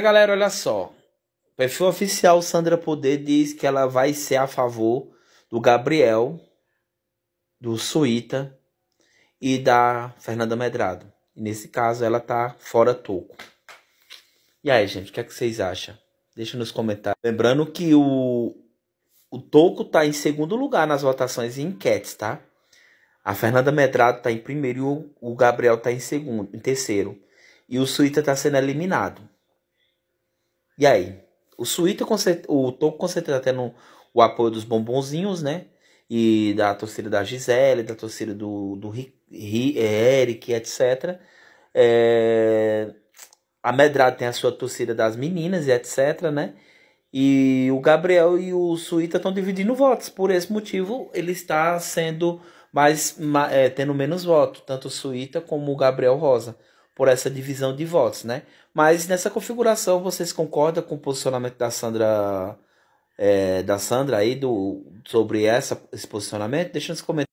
Galera, olha só. O perfil oficial Sandra Poder diz que ela vai ser a favor do Gabriel, do Suíta e da Fernanda Medrado. E nesse caso, ela tá fora toco. E aí, gente, o que, é que vocês acham? Deixa nos comentários. Lembrando que o, o Toco tá em segundo lugar nas votações e enquetes, tá? A Fernanda Medrado tá em primeiro e o, o Gabriel tá em segundo, em terceiro. E o Suíta tá sendo eliminado. E aí? O Suíta, o Toco concentrado até no o apoio dos bombonzinhos, né? E da torcida da Gisele, da torcida do, do é, Eric, etc. É... A Medrado tem a sua torcida das meninas e etc, né? E o Gabriel e o Suíta estão dividindo votos. Por esse motivo, ele está sendo mais, é, tendo menos voto, tanto o Suíta como o Gabriel Rosa por essa divisão de votos, né? Mas nessa configuração, vocês concordam com o posicionamento da Sandra, é, da Sandra aí do, sobre essa, esse posicionamento? Deixa nos comentários.